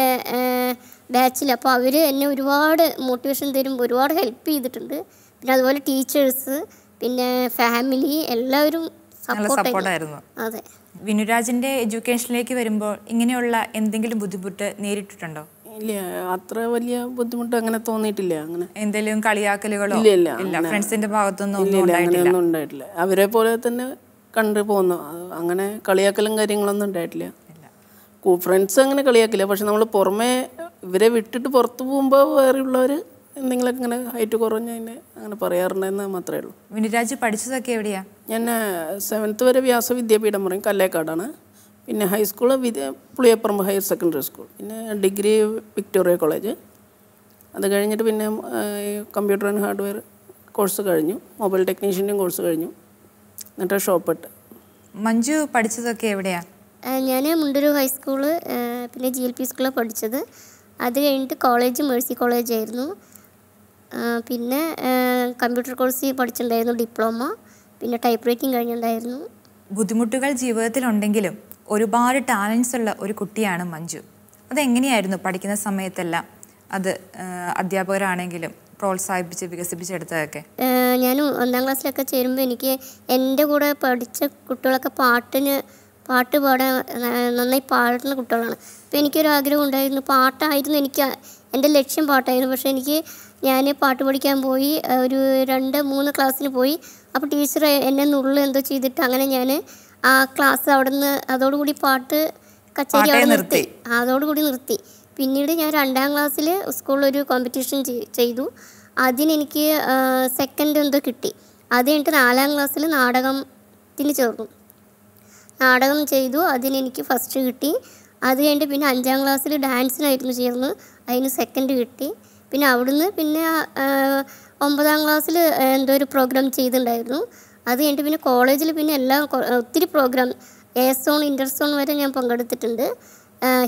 D: ബാച്ചിൽ അപ്പോൾ അവർ എന്നെ ഒരുപാട് മോട്ടിവേഷൻ തരും ഒരുപാട് ഹെൽപ്പ് ചെയ്തിട്ടുണ്ട് പിന്നെ അതുപോലെ ടീച്ചേഴ്സ് പിന്നെ ഫാമിലി എല്ലാവരും സപ്പോർട്ടായിരുന്നു
A: അതെ വിനുരാജിൻ്റെ എഡ്യൂക്കേഷനിലേക്ക് വരുമ്പോൾ ഇങ്ങനെയുള്ള എന്തെങ്കിലും ബുദ്ധിമുട്ട് നേരിട്ടിട്ടുണ്ടോ ഇല്ല
C: അത്ര വലിയ ബുദ്ധിമുട്ട് അങ്ങനെ തോന്നിയിട്ടില്ല അങ്ങനെ എന്തെങ്കിലും കളിയാക്കലുകളോ ഇല്ല ഇല്ല ഫ്രണ്ട്സിന്റെ ഭാഗത്തൊന്നും അങ്ങനെയൊന്നും ഉണ്ടായിട്ടില്ല അവരെ പോലെ തന്നെ കണ്ടു പോകുന്നു അങ്ങനെ കളിയാക്കലും കാര്യങ്ങളൊന്നും ഉണ്ടായിട്ടില്ല ഫ്രണ്ട്സ് അങ്ങനെ കളിയാക്കില്ല പക്ഷെ നമ്മൾ പുറമേ ഇവരെ വിട്ടിട്ട് പുറത്ത് പോകുമ്പോൾ വേറെയുള്ളവർ എന്തെങ്കിലും ഇങ്ങനെ ഹൈറ്റ് കുറഞ്ഞ അതിനെ അങ്ങനെ പറയാറുണ്ടെന്ന് മാത്രമേ ഉള്ളൂ വിനിരാജ് പഠിച്ചതൊക്കെ എവിടെയാ ഞാൻ സെവൻത്ത് വരെ വ്യാസ വിദ്യാപീഠം പറയും കല്ലേക്കാടാണ് പിന്നെ ഹൈസ്കൂൾ വിദ്യ പുളിയപ്പറമ്പ് ഹയർ സെക്കൻഡറി സ്കൂൾ പിന്നെ ഡിഗ്രി വിക്ടോറിയ കോളേജ് അത് കഴിഞ്ഞിട്ട് പിന്നെ കമ്പ്യൂട്ടർ ആൻഡ് ഹാർഡ്വെയർ കോഴ്സ് കഴിഞ്ഞു മൊബൈൽ ടെക്നീഷ്യൻ്റെയും കോഴ്സ് കഴിഞ്ഞു എന്നിട്ട് ഷോപ്പിട്ട്
A: മഞ്ജു പഠിച്ചതൊക്കെ എവിടെയാണ്
D: ഞാൻ മുണ്ടൂർ ഹൈസ്കൂള് പിന്നെ ജി എൽ പി സ്കൂളിൽ പഠിച്ചത് അത് കഴിഞ്ഞിട്ട് കോളേജ് മേഴ്സി കോളേജ് ആയിരുന്നു പിന്നെ കമ്പ്യൂട്ടർ കോഴ്സ് പഠിച്ചിട്ടുണ്ടായിരുന്നു ഡിപ്ലോമ പിന്നെ ടൈപ്പ് റൈറ്റിംഗ് കഴിഞ്ഞിട്ടുണ്ടായിരുന്നു
A: ബുദ്ധിമുട്ടുകൾ ജീവിതത്തിലുണ്ടെങ്കിലും ഒരുപാട് ടാലൻസ് ഉള്ള ഒരു കുട്ടിയാണ് മഞ്ജു അതെങ്ങനെയായിരുന്നു പഠിക്കുന്ന സമയത്തെല്ലാം അത് അധ്യാപകരാണെങ്കിലും പ്രോത്സാഹിപ്പിച്ച് വികസിപ്പിച്ചെടുത്തതൊക്കെ
D: ഞാൻ ഒന്നാം ക്ലാസ്സിലൊക്കെ ചേരുമ്പോൾ എനിക്ക് എൻ്റെ കൂടെ പഠിച്ച കുട്ടികളൊക്കെ പാട്ടിന് പാട്ട് പാടാൻ നന്നായി പാടുന്ന കുട്ടികളാണ് അപ്പോൾ എനിക്കൊരു ആഗ്രഹം ഉണ്ടായിരുന്നു പാട്ടായിരുന്നു എനിക്ക് എൻ്റെ ലക്ഷ്യം പാട്ടായിരുന്നു പക്ഷേ എനിക്ക് ഞാൻ പാട്ട് പഠിക്കാൻ പോയി ഒരു രണ്ട് മൂന്ന് ക്ലാസ്സിന് പോയി അപ്പോൾ ടീച്ചർ എന്നെ നുള്ളു എന്തോ ചെയ്തിട്ട് അങ്ങനെ ഞാൻ ആ ക്ലാസ് അവിടെ നിന്ന് അതോടുകൂടി പാട്ട് കച്ചേരി അവിടെ നിർത്തി അതോടുകൂടി നിർത്തി പിന്നീട് ഞാൻ രണ്ടാം ക്ലാസ്സിൽ സ്കൂളിലൊരു കോമ്പറ്റീഷൻ ചെയ്തു അതിനെനിക്ക് സെക്കൻഡ് എന്തോ കിട്ടി അത് കഴിഞ്ഞിട്ട് നാലാം ക്ലാസ്സിൽ നാടകത്തിന് ചേർന്നു നാടകം ചെയ്തു അതിനെനിക്ക് ഫസ്റ്റ് കിട്ടി അത് കഴിഞ്ഞിട്ട് പിന്നെ അഞ്ചാം ക്ലാസ്സിൽ ഡാൻസിനായിരുന്നു ചേർന്ന് അതിന് സെക്കൻഡ് കിട്ടി പിന്നെ അവിടുന്ന് പിന്നെ ഒമ്പതാം ക്ലാസ്സിൽ എന്തോ ഒരു പ്രോഗ്രാം ചെയ്തിട്ടുണ്ടായിരുന്നു അത് കഴിഞ്ഞിട്ട് പിന്നെ കോളേജിൽ പിന്നെ എല്ലാം ഒത്തിരി program A zone inter zone വരെ ഞാൻ പങ്കെടുത്തിട്ടുണ്ട്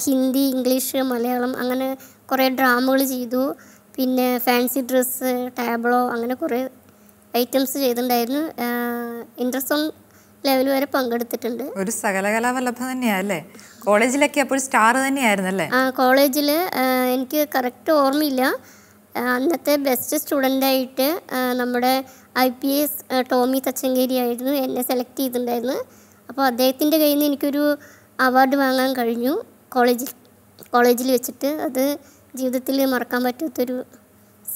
D: ഹിന്ദി ഇംഗ്ലീഷ് മലയാളം അങ്ങനെ കുറേ ഡ്രാമകൾ ചെയ്തു പിന്നെ ഫാൻസി ഡ്രസ്സ് ടാബ്ലോ അങ്ങനെ കുറേ ഐറ്റംസ് ചെയ്തിട്ടുണ്ടായിരുന്നു ഇൻ്റർ സോൺ ലെവൽ വരെ പങ്കെടുത്തിട്ടുണ്ട് ഒരു സകലകലാവല്ലഭ തന്നെയല്ലേ കോളേജിലൊക്കെ അപ്പോൾ സ്റ്റാർ തന്നെയായിരുന്നു അല്ലേ ആ കോളേജിൽ എനിക്ക് കറക്റ്റ് ഓർമ്മയില്ല അന്നത്തെ ബെസ്റ്റ് സ്റ്റുഡൻ്റായിട്ട് നമ്മുടെ I P S Tommy Thachankary ആയിരുന്നു എന്നെ സെലക്ട് ചെയ്തിട്ടുണ്ടായിരുന്നു അപ്പോൾ അദ്ദേഹത്തിൻ്റെ കയ്യിൽ നിന്ന് എനിക്കൊരു അവാർഡ് വാങ്ങാൻ കഴിഞ്ഞു കോളേജിൽ കോളേജിൽ വെച്ചിട്ട് അത് ജീവിതത്തിൽ മറക്കാൻ പറ്റാത്തൊരു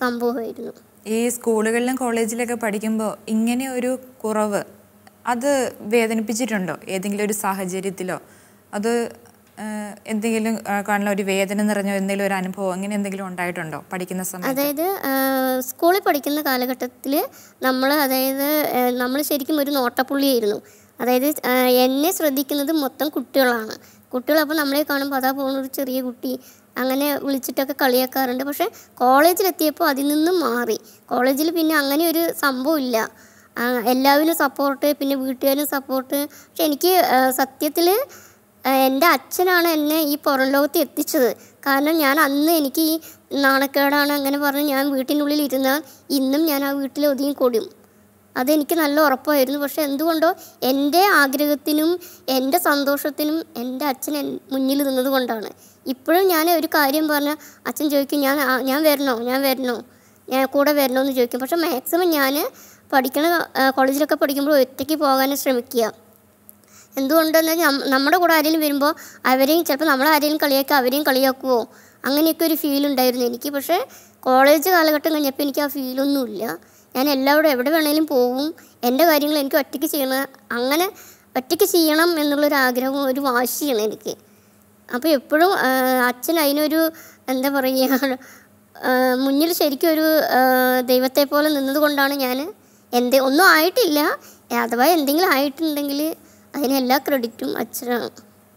D: സംഭവമായിരുന്നു
A: ഈ സ്കൂളുകളിലും കോളേജിലൊക്കെ പഠിക്കുമ്പോൾ ഇങ്ങനെ ഒരു കുറവ് അത് വേദനിപ്പിച്ചിട്ടുണ്ടോ ഏതെങ്കിലും ഒരു സാഹചര്യത്തിലോ അത് എന്തെങ്കിലും കാണുന്ന ഒരു വേദന നിറഞ്ഞോ എന്തെങ്കിലും ഒരു അനുഭവം അങ്ങനെ എന്തെങ്കിലും ഉണ്ടായിട്ടുണ്ടോ പഠിക്കുന്ന
D: സമയത്ത് അതായത് സ്കൂളിൽ പഠിക്കുന്ന കാലഘട്ടത്തിൽ നമ്മൾ അതായത് നമ്മൾ ശരിക്കും ഒരു നോട്ടപ്പുള്ളിയായിരുന്നു അതായത് എന്നെ ശ്രദ്ധിക്കുന്നത് മൊത്തം കുട്ടികളാണ് കുട്ടികളപ്പോൾ നമ്മളെ കാണുമ്പോൾ അതാ പോകുന്ന ഒരു ചെറിയ കുട്ടി അങ്ങനെ വിളിച്ചിട്ടൊക്കെ കളിയാക്കാറുണ്ട് പക്ഷേ കോളേജിലെത്തിയപ്പോൾ അതിൽ നിന്നും മാറി കോളേജിൽ പിന്നെ അങ്ങനെ ഒരു സംഭവമില്ല എല്ലാവരും സപ്പോർട്ട് പിന്നെ വീട്ടുകാരും സപ്പോർട്ട് പക്ഷെ എനിക്ക് സത്യത്തിൽ എൻ്റെ അച്ഛനാണ് എന്നെ ഈ പുറം ലോകത്ത് എത്തിച്ചത് കാരണം ഞാൻ അന്ന് എനിക്ക് ഈ നാണക്കേടാണ് അങ്ങനെ പറഞ്ഞ് ഞാൻ വീട്ടിനുള്ളിൽ ഇരുന്നാൽ ഇന്നും ഞാൻ ആ വീട്ടിൽ ഒതുങ്ങി ഒതുങ്ങിക്കൂടും അതെനിക്ക് നല്ല ഉറപ്പായിരുന്നു പക്ഷെ എന്തുകൊണ്ടോ എൻ്റെ ആഗ്രഹത്തിനും എൻ്റെ സന്തോഷത്തിനും എൻ്റെ അച്ഛൻ മുന്നിൽ നിന്നത് കൊണ്ടാണ് ഇപ്പോഴും ഞാൻ ഒരു കാര്യം പറഞ്ഞാൽ അച്ഛൻ ചോദിക്കും ഞാൻ ഞാൻ വരണോ ഞാൻ വരണോ ഞാൻ കൂടെ വരണോ എന്ന് ചോദിക്കും പക്ഷെ മാക്സിമം ഞാൻ പഠിക്കണ കോളേജിലൊക്കെ പഠിക്കുമ്പോൾ ഒറ്റയ്ക്ക് പോകാനും ശ്രമിക്കുക എന്തുകൊണ്ടെന്ന് നമ്മുടെ കൂടെ ആരെങ്കിലും വരുമ്പോൾ അവരെയും ചിലപ്പോൾ നമ്മളാരെയും കളിയാക്കുക അവരെയും കളിയാക്കുമോ അങ്ങനെയൊക്കെ ഒരു ഫീൽ ഉണ്ടായിരുന്നു എനിക്ക് പക്ഷേ കോളേജ് കാലഘട്ടം കഴിഞ്ഞപ്പോൾ എനിക്ക് ആ ഫീലൊന്നുമില്ല ഞാൻ എല്ലാവരും എവിടെ വേണമെങ്കിലും പോകും എൻ്റെ കാര്യങ്ങൾ എനിക്ക് ഒറ്റയ്ക്ക് ചെയ്യണം അങ്ങനെ ഒറ്റയ്ക്ക് ചെയ്യണം എന്നുള്ളൊരു ആഗ്രഹവും ഒരു വാശിയാണ് എനിക്ക് അപ്പോൾ എപ്പോഴും അച്ഛൻ അതിനൊരു എന്താ പറയുക മുന്നിൽ ശരിക്കും ഒരു ദൈവത്തെ പോലെ നിന്നതുകൊണ്ടാണ് ഞാൻ എന്തേ ഒന്നും ആയിട്ടില്ല അഥവാ എന്തെങ്കിലും ആയിട്ടുണ്ടെങ്കിൽ അതിനെല്ലാ ക്രെഡിറ്റും അച്ഛനാണ്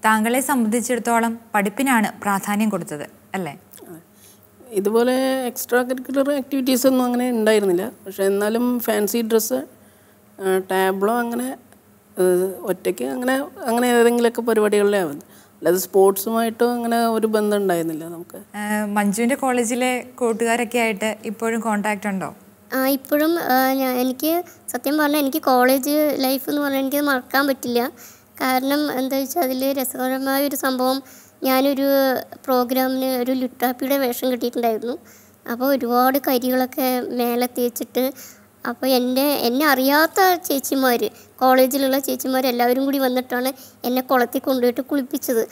D: താങ്കളെ
A: സംബന്ധിച്ചിടത്തോളം പഠിപ്പിനാണ്
D: പ്രാധാന്യം കൊടുത്തത് അല്ലേ
C: ഇതുപോലെ എക്സ്ട്രാ കരിക്കുലർ ആക്ടിവിറ്റീസ് ഒന്നും അങ്ങനെ ഉണ്ടായിരുന്നില്ല പക്ഷെ എന്നാലും ഫാൻസി ഡ്രസ്സ് ടാബ്ലോ അങ്ങനെ ഒറ്റയ്ക്ക് അങ്ങനെ അങ്ങനെ ഏതെങ്കിലുമൊക്കെ പരിപാടികളിലേ ആവുന്നു അല്ലാതെ സ്പോർട്സുമായിട്ടോ അങ്ങനെ ഒരു ബന്ധം ഉണ്ടായിരുന്നില്ല നമുക്ക് മഞ്ജുവിൻ്റെ കോളേജിലെ കൂട്ടുകാരൊക്കെ
A: ആയിട്ട് ഇപ്പോഴും കോണ്ടാക്റ്റ് ഉണ്ടോ
D: ഇപ്പോഴും എനിക്ക് സത്യം പറഞ്ഞാൽ എനിക്ക് കോളേജ് ലൈഫ് എന്ന് പറഞ്ഞാൽ എനിക്കത് മറക്കാൻ പറ്റില്ല കാരണം എന്താ വെച്ചാൽ അതിൽ രസകരമായ ഒരു സംഭവം ഞാനൊരു പ്രോഗ്രാമിന് ഒരു ലുട്ടാപ്പിയുടെ വേഷം കിട്ടിയിട്ടുണ്ടായിരുന്നു അപ്പോൾ ഒരുപാട് കരികളൊക്കെ മേലെ തേച്ചിട്ട് അപ്പോൾ എൻ്റെ എന്നെ അറിയാത്ത ചേച്ചിമാർ കോളേജിലുള്ള ചേച്ചിമാർ എല്ലാവരും കൂടി വന്നിട്ടാണ് എന്നെ കുളത്തിൽ കൊണ്ടുപോയിട്ട് കുളിപ്പിച്ചത്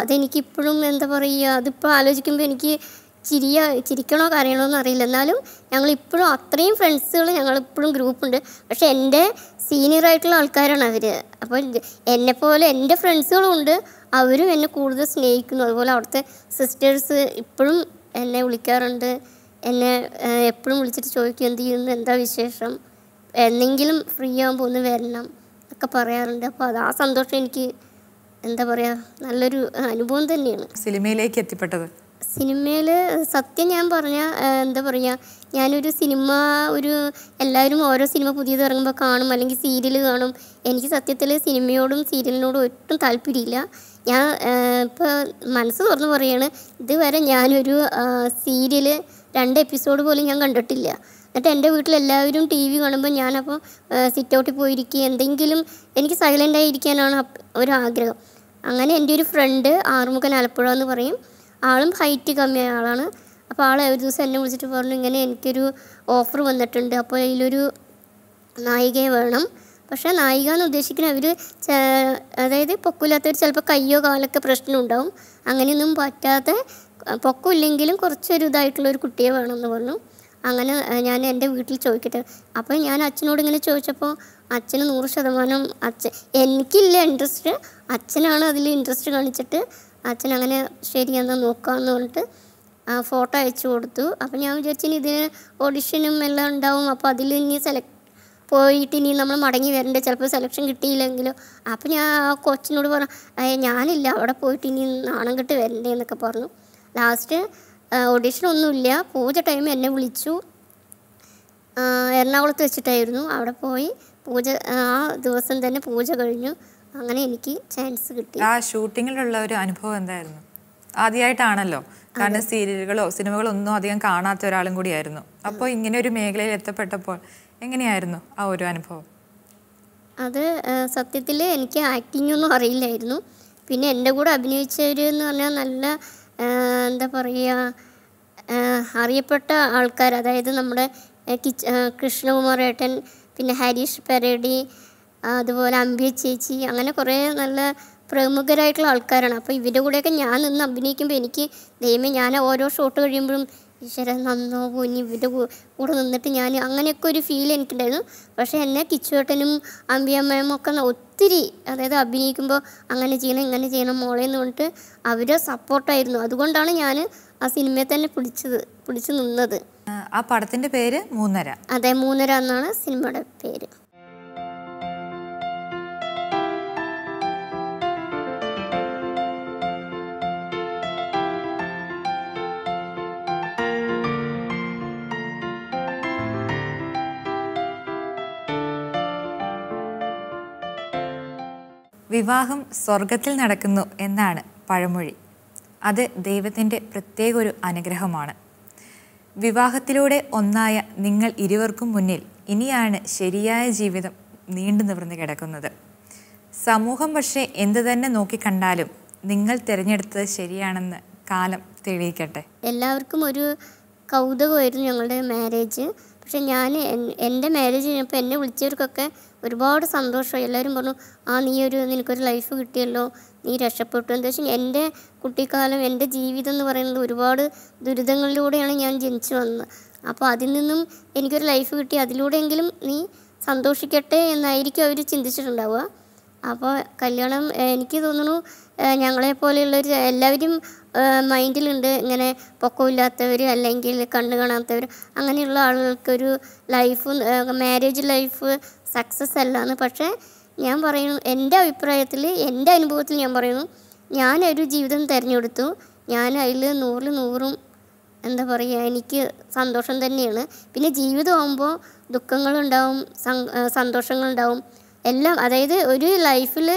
D: അതെനിക്കിപ്പോഴും എന്താ പറയുക അതിപ്പോൾ ആലോചിക്കുമ്പോൾ എനിക്ക് ചിരിയ ചിരിക്കണോ കരയണോ എന്ന് അറിയില്ല എന്നാലും ഞങ്ങളിപ്പോഴും അത്രയും ഫ്രണ്ട്സുകൾ ഞങ്ങളിപ്പോഴും ഗ്രൂപ്പുണ്ട് പക്ഷെ എൻ്റെ സീനിയർ ആയിട്ടുള്ള ആൾക്കാരാണ് അവർ അപ്പോൾ എന്നെപ്പോലെ എൻ്റെ ഫ്രണ്ട്സുകളുണ്ട് അവരും എന്നെ കൂടുതൽ സ്നേഹിക്കുന്നു അതുപോലെ അവിടുത്തെ സിസ്റ്റേഴ്സ് ഇപ്പോഴും എന്നെ വിളിക്കാറുണ്ട് എന്നെ എപ്പോഴും വിളിച്ചിട്ട് ചോദിക്കും എന്ത് ചെയ്യുന്നു എന്താ വിശേഷം എന്നെങ്കിലും ഫ്രീ ആകുമ്പോൾ ഒന്ന് വരണം ഒക്കെ പറയാറുണ്ട് അപ്പോൾ അത് ആ സന്തോഷം എനിക്ക് എന്താ പറയുക നല്ലൊരു അനുഭവം തന്നെയാണ്
A: സിനിമയിലേക്ക് എത്തിപ്പെട്ടത്
D: സിനിമയിൽ സത്യം ഞാൻ പറഞ്ഞ എന്താ പറയുക ഞാനൊരു സിനിമ ഒരു എല്ലാവരും ഓരോ സിനിമ പുതിയത് ഇറങ്ങുമ്പോൾ കാണും അല്ലെങ്കിൽ സീരിയൽ കാണും എനിക്ക് സത്യത്തിൽ സിനിമയോടും സീരിയലിനോടും ഒട്ടും താല്പര്യമില്ല ഞാൻ ഇപ്പോൾ മനസ്സ് തുറന്ന് പറയാണ് ഇതുവരെ ഞാനൊരു സീരിയൽ രണ്ട് എപ്പിസോഡ് പോലും ഞാൻ കണ്ടിട്ടില്ല എന്നിട്ട് എൻ്റെ വീട്ടിലെല്ലാവരും ടി വി കാണുമ്പോൾ ഞാനപ്പോൾ സിറ്റ് ഔട്ടിൽ പോയിരിക്കുക എന്തെങ്കിലും എനിക്ക് സൈലൻ്റായിരിക്കാനാണ് ഇരിക്കാനാണ് ഒരു ആഗ്രഹം അങ്ങനെ എൻ്റെ ഒരു ഫ്രണ്ട് ആറുമുഖൻ ആലപ്പുഴ എന്ന് പറയും ആളും ഹൈറ്റ് കമ്മിയായ ആളാണ് അപ്പോൾ ആളെ ഒരു ദിവസം എന്നെ വിളിച്ചിട്ട് പറഞ്ഞു ഇങ്ങനെ എനിക്കൊരു ഓഫർ വന്നിട്ടുണ്ട് അപ്പോൾ അതിലൊരു നായികയെ വേണം പക്ഷേ നായിക എന്ന് ഉദ്ദേശിക്കുന്ന അവർ അതായത് പൊക്കില്ലാത്തവർ ചിലപ്പോൾ കയ്യോ കാലൊക്കെ പ്രശ്നം ഉണ്ടാവും അങ്ങനെയൊന്നും പറ്റാത്ത പൊക്കമില്ലെങ്കിലും കുറച്ചൊരു ഇതായിട്ടുള്ള ഒരു കുട്ടിയെ വേണമെന്ന് പറഞ്ഞു അങ്ങനെ ഞാൻ എൻ്റെ വീട്ടിൽ ചോദിക്കട്ടെ അപ്പോൾ ഞാൻ അച്ഛനോട് ഇങ്ങനെ ചോദിച്ചപ്പോൾ അച്ഛന് നൂറ് ശതമാനം അച്ഛൻ എനിക്കില്ല ഇൻട്രസ്റ്റ് അച്ഛനാണ് അതിൽ ഇൻട്രസ്റ്റ് കാണിച്ചിട്ട് അച്ഛൻ അങ്ങനെ ശരി എന്നാൽ നോക്കാമെന്ന് പറഞ്ഞിട്ട് ആ ഫോട്ടോ അയച്ചു കൊടുത്തു അപ്പോൾ ഞാൻ വിചാരിച്ചു ഇതിന് ഓഡിഷനും എല്ലാം ഉണ്ടാവും അപ്പോൾ അതിൽ ഇനി സെലക്ട് പോയിട്ട് ഇനി നമ്മൾ മടങ്ങി വരണ്ടേ ചിലപ്പോൾ സെലക്ഷൻ കിട്ടിയില്ലെങ്കിലും അപ്പോൾ ഞാൻ ആ കൊച്ചിനോട് പറഞ്ഞു ഞാനില്ല അവിടെ പോയിട്ട് ഇനി നാണം കെട്ട് വരണ്ടേ എന്നൊക്കെ പറഞ്ഞു ലാസ്റ്റ് ഓഡിഷനൊന്നുമില്ല പൂജ ടൈം എന്നെ വിളിച്ചു എറണാകുളത്ത് വെച്ചിട്ടായിരുന്നു അവിടെ പോയി പൂജ ആ ദിവസം തന്നെ പൂജ കഴിഞ്ഞു അങ്ങനെ എനിക്ക് ചാൻസ് കിട്ടി ആ ഷൂട്ടിങ്ങിലുള്ള ഒരു അനുഭവം എന്തായിരുന്നു
A: ആദ്യമായിട്ടാണല്ലോ കാരണം സീരിയലുകളോ സിനിമകളോ ഒന്നും അധികം കാണാത്ത ഒരാളും കൂടിയായിരുന്നു അപ്പോൾ ഇങ്ങനെ ഒരു മേഖലയിൽ എത്തപ്പെട്ടപ്പോൾ എങ്ങനെയായിരുന്നു ആ ഒരു അനുഭവം
D: അത് സത്യത്തിൽ എനിക്ക് ആക്ടിംഗ് ഒന്നും അറിയില്ലായിരുന്നു പിന്നെ എൻ്റെ കൂടെ അഭിനയിച്ചവർ എന്ന് പറഞ്ഞാൽ നല്ല എന്താ പറയുക അറിയപ്പെട്ട ആൾക്കാർ അതായത് നമ്മുടെ കിച്ച് കൃഷ്ണകുമാർ ഏട്ടൻ പിന്നെ ഹരീഷ് പെരടി അതുപോലെ അമ്പിയ ചേച്ചി അങ്ങനെ കുറേ നല്ല പ്രമുഖരായിട്ടുള്ള ആൾക്കാരാണ് അപ്പോൾ ഇവരുടെ കൂടെയൊക്കെ ഞാൻ നിന്ന് അഭിനയിക്കുമ്പോൾ എനിക്ക് ദൈവം ഞാൻ ഓരോ ഷോട്ട് കഴിയുമ്പോഴും ഈശ്വരൻ നന്നോ പോയി ഇവരുടെ കൂടെ നിന്നിട്ട് ഞാൻ അങ്ങനെയൊക്കെ ഒരു ഫീൽ എനിക്കുണ്ടായിരുന്നു പക്ഷേ എന്നെ കിച്ചുവേട്ടനും അമ്പിയമ്മയും ഒക്കെ ഒത്തിരി അതായത് അഭിനയിക്കുമ്പോൾ അങ്ങനെ ചെയ്യണം ഇങ്ങനെ ചെയ്യണം മോളെ എന്ന് പറഞ്ഞിട്ട് അവരെ സപ്പോർട്ടായിരുന്നു അതുകൊണ്ടാണ് ഞാൻ ആ സിനിമയെ തന്നെ പിടിച്ചത് പിടിച്ചു നിന്നത് ആ പടത്തിൻ്റെ പേര് മൂന്നര അതെ മൂന്നര എന്നാണ് സിനിമയുടെ പേര്
A: വിവാഹം സ്വർഗത്തിൽ നടക്കുന്നു എന്നാണ് പഴമൊഴി അത് ദൈവത്തിൻ്റെ പ്രത്യേക ഒരു അനുഗ്രഹമാണ് വിവാഹത്തിലൂടെ ഒന്നായ നിങ്ങൾ ഇരുവർക്കും മുന്നിൽ ഇനിയാണ് ശരിയായ ജീവിതം നീണ്ടു നിവർന്ന് കിടക്കുന്നത് സമൂഹം പക്ഷേ എന്തു തന്നെ നോക്കിക്കണ്ടാലും നിങ്ങൾ തിരഞ്ഞെടുത്തത് ശരിയാണെന്ന് കാലം തെളിയിക്കട്ടെ
D: എല്ലാവർക്കും ഒരു കൗതുകമായിരുന്നു ഞങ്ങളുടെ മാരേജ് പക്ഷെ ഞാൻ എൻ്റെ മാരേജ് കഴിഞ്ഞപ്പോൾ എന്നെ വിളിച്ചവർക്കൊക്കെ ഒരുപാട് സന്തോഷമായി എല്ലാവരും പറഞ്ഞു ആ നീ ഒരു നിനക്കൊരു ലൈഫ് കിട്ടിയല്ലോ നീ രക്ഷപ്പെട്ടു എന്താ വെച്ചാൽ എൻ്റെ കുട്ടിക്കാലം എൻ്റെ ജീവിതം എന്ന് പറയുന്നത് ഒരുപാട് ദുരിതങ്ങളിലൂടെയാണ് ഞാൻ ജനിച്ചു വന്നത് അപ്പോൾ അതിൽ നിന്നും എനിക്കൊരു ലൈഫ് കിട്ടി അതിലൂടെയെങ്കിലും നീ സന്തോഷിക്കട്ടെ എന്നായിരിക്കും അവർ ചിന്തിച്ചിട്ടുണ്ടാവുക അപ്പോൾ കല്യാണം എനിക്ക് തോന്നുന്നു ഞങ്ങളെ ഞങ്ങളെപ്പോലെയുള്ളവർ എല്ലാവരും മൈൻഡിലുണ്ട് ഇങ്ങനെ പൊക്കമില്ലാത്തവർ അല്ലെങ്കിൽ കണ്ണു കാണാത്തവർ അങ്ങനെയുള്ള ആളുകൾക്കൊരു ലൈഫ് മാരേജ് ലൈഫ് സക്സസ് അല്ലാന്ന് പക്ഷേ ഞാൻ പറയുന്നു എൻ്റെ അഭിപ്രായത്തിൽ എൻ്റെ അനുഭവത്തിൽ ഞാൻ പറയുന്നു ഞാനൊരു ജീവിതം തിരഞ്ഞെടുത്തു ഞാൻ അതിൽ നൂറിൽ നൂറും എന്താ പറയുക എനിക്ക് സന്തോഷം തന്നെയാണ് പിന്നെ ജീവിതമാകുമ്പോൾ ദുഃഖങ്ങളുണ്ടാവും സന്തോഷങ്ങളുണ്ടാവും എല്ലാം അതായത് ഒരു ലൈഫിൽ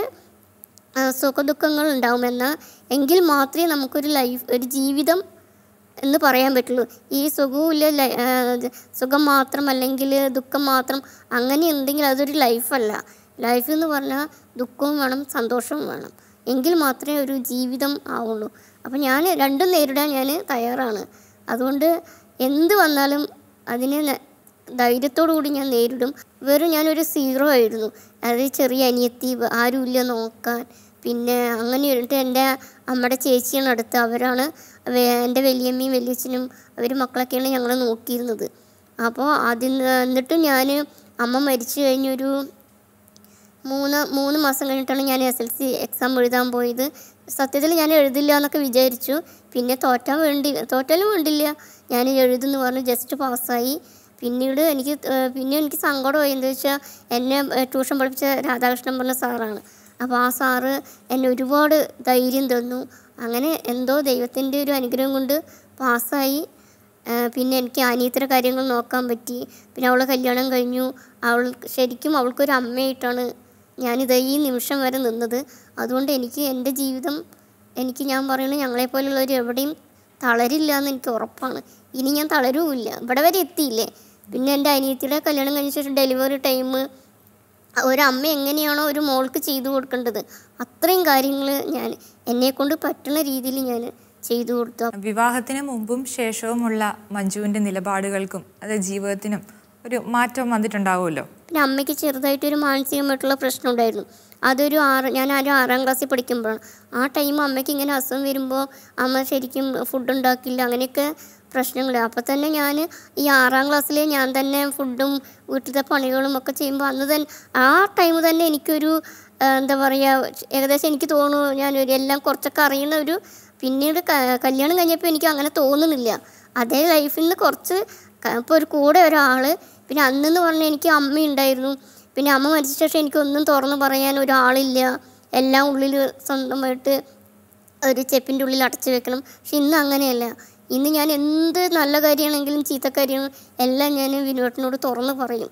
D: സുഖദുഃഖങ്ങൾ ഉണ്ടാവുമെന്ന് എങ്കിൽ മാത്രമേ നമുക്കൊരു ലൈഫ് ഒരു ജീവിതം എന്ന് പറയാൻ പറ്റുള്ളൂ ഈ സുഖവുമില്ല സുഖം മാത്രം അല്ലെങ്കിൽ ദുഃഖം മാത്രം അങ്ങനെ ഉണ്ടെങ്കിൽ അതൊരു ലൈഫല്ല ലൈഫ് എന്ന് പറഞ്ഞാൽ ദുഃഖവും വേണം സന്തോഷവും വേണം എങ്കിൽ മാത്രമേ ഒരു ജീവിതം ആവുള്ളൂ അപ്പം ഞാൻ രണ്ടും നേരിടാൻ ഞാൻ തയ്യാറാണ് അതുകൊണ്ട് എന്ത് വന്നാലും അതിനെ ധൈര്യത്തോടു കൂടി ഞാൻ നേരിടും വെറും ഞാനൊരു സീറോ ആയിരുന്നു അതായത് ചെറിയ അനിയത്തി ആരുമില്ല നോക്കാൻ പിന്നെ അങ്ങനെ ഇരുന്നിട്ട് എൻ്റെ അമ്മയുടെ ചേച്ചിയാണ് അടുത്ത് അവരാണ് എൻ്റെ വലിയമ്മയും വലിയച്ഛനും അവർ മക്കളൊക്കെയാണ് ഞങ്ങൾ നോക്കിയിരുന്നത് അപ്പോൾ അതിൽ എന്നിട്ട് ഞാൻ അമ്മ മരിച്ചു കഴിഞ്ഞൊരു മൂന്ന് മൂന്ന് മാസം കഴിഞ്ഞിട്ടാണ് ഞാൻ എസ് എൽ സി എക്സാം എഴുതാൻ പോയത് സത്യത്തിൽ ഞാൻ എഴുതില്ല എന്നൊക്കെ വിചാരിച്ചു പിന്നെ തോറ്റാൻ വേണ്ടി തോറ്റാലും വേണ്ടില്ല ഞാൻ എഴുതുന്നു പറഞ്ഞു ജസ്റ്റ് പാസ്സായി പിന്നീട് എനിക്ക് പിന്നെ എനിക്ക് സങ്കടമായി എന്താ വെച്ചാൽ എന്നെ ട്യൂഷൻ പഠിപ്പിച്ച രാധാകൃഷ്ണൻ പറഞ്ഞ സാറാണ് അപ്പോൾ ആ സാറ് എന്നെ ഒരുപാട് ധൈര്യം തന്നു അങ്ങനെ എന്തോ ദൈവത്തിൻ്റെ ഒരു അനുഗ്രഹം കൊണ്ട് പാസ്സായി പിന്നെ എനിക്ക് അനിയത്തര കാര്യങ്ങൾ നോക്കാൻ പറ്റി പിന്നെ അവളെ കല്യാണം കഴിഞ്ഞു അവൾ ശരിക്കും അവൾക്കൊരു അമ്മയായിട്ടാണ് ഞാനിത് ഈ നിമിഷം വരെ നിന്നത് അതുകൊണ്ട് എനിക്ക് എൻ്റെ ജീവിതം എനിക്ക് ഞാൻ പറയുന്നത് ഞങ്ങളെപ്പോലുള്ളവർ എവിടെയും തളരില്ല എന്ന് എനിക്ക് ഉറപ്പാണ് ഇനി ഞാൻ തളരുമില്ല ഇവിടെ വരെ എത്തിയില്ലേ പിന്നെ എൻ്റെ അനിയത്തിയുടെ കല്യാണം കഴിഞ്ഞ ശേഷം ഡെലിവറി ടൈം ഒരു അമ്മ എങ്ങനെയാണോ ഒരു മോൾക്ക് ചെയ്തു കൊടുക്കേണ്ടത് അത്രയും കാര്യങ്ങൾ ഞാൻ എന്നെ കൊണ്ട് പറ്റുന്ന രീതിയിൽ ഞാൻ ചെയ്തു കൊടുത്തു വിവാഹത്തിന് മുമ്പും ശേഷവുമുള്ള മഞ്ജുവിൻ്റെ
A: നിലപാടുകൾക്കും അത് ജീവിതത്തിനും ഒരു മാറ്റം വന്നിട്ടുണ്ടാവുമല്ലോ
D: പിന്നെ അമ്മയ്ക്ക് ചെറുതായിട്ടൊരു മാനസികമായിട്ടുള്ള പ്രശ്നം ഉണ്ടായിരുന്നു അതൊരു ആറ് ഞാൻ ഒരു ആറാം ക്ലാസ്സിൽ പഠിക്കുമ്പോഴാണ് ആ ടൈം അമ്മയ്ക്ക് ഇങ്ങനെ അസുഖം വരുമ്പോൾ അമ്മ ശരിക്കും ഫുഡ് ഉണ്ടാക്കില്ല അങ്ങനെയൊക്കെ പ്രശ്നങ്ങൾ അപ്പോൾ തന്നെ ഞാൻ ഈ ആറാം ക്ലാസ്സിൽ ഞാൻ തന്നെ ഫുഡും വീട്ടിലത്തെ പണികളും ഒക്കെ ചെയ്യുമ്പോൾ അന്ന് തന്നെ ആ ടൈം തന്നെ എനിക്കൊരു എന്താ പറയുക ഏകദേശം എനിക്ക് തോന്നുന്നു ഞാനൊരു എല്ലാം കുറച്ചൊക്കെ അറിയുന്ന ഒരു പിന്നീട് കല്യാണം കഴിഞ്ഞപ്പോൾ എനിക്ക് അങ്ങനെ തോന്നുന്നില്ല അതേ ലൈഫിൽ നിന്ന് കുറച്ച് ഇപ്പോൾ ഒരു കൂടെ ഒരാൾ പിന്നെ അന്നെന്ന് പറഞ്ഞാൽ എനിക്ക് അമ്മ ഉണ്ടായിരുന്നു പിന്നെ അമ്മ മരിച്ച ശേഷം എനിക്കൊന്നും തുറന്ന് പറയാൻ ഒരാളില്ല എല്ലാം ഉള്ളിൽ സ്വന്തമായിട്ട് ഒരു ചെപ്പിൻ്റെ ഉള്ളിൽ അടച്ചു വെക്കണം പക്ഷെ ഇന്ന് അങ്ങനെയല്ല ഇന്ന് ഞാൻ എന്ത് നല്ല കാര്യമാണെങ്കിലും ചീത്ത കാര്യങ്ങളും എല്ലാം ഞാൻ വിനോട്ടിനോട് തുറന്നു പറയും